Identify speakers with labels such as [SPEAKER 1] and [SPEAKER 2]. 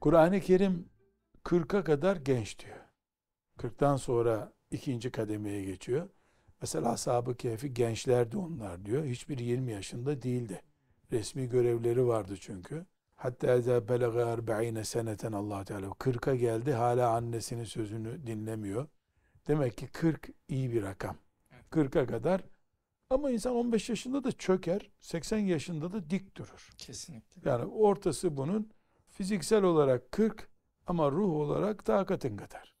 [SPEAKER 1] Kur'an-ı Kerim 40'a kadar genç diyor. 40'tan sonra ikinci kademeye geçiyor. Mesela Ashab-ı Kehf'i gençlerdi onlar diyor. Hiçbir 20 yaşında değildi. Resmi görevleri vardı çünkü. Hatta eza belaga erbe'ine seneten allah Teala 40'a geldi hala annesinin sözünü dinlemiyor. Demek ki 40 iyi bir rakam. 40'a kadar ama insan 15 yaşında da çöker, 80 yaşında da dik durur. Kesinlikle. Yani ortası bunun Fiziksel olarak 40 ama ruh olarak daha katın kadar.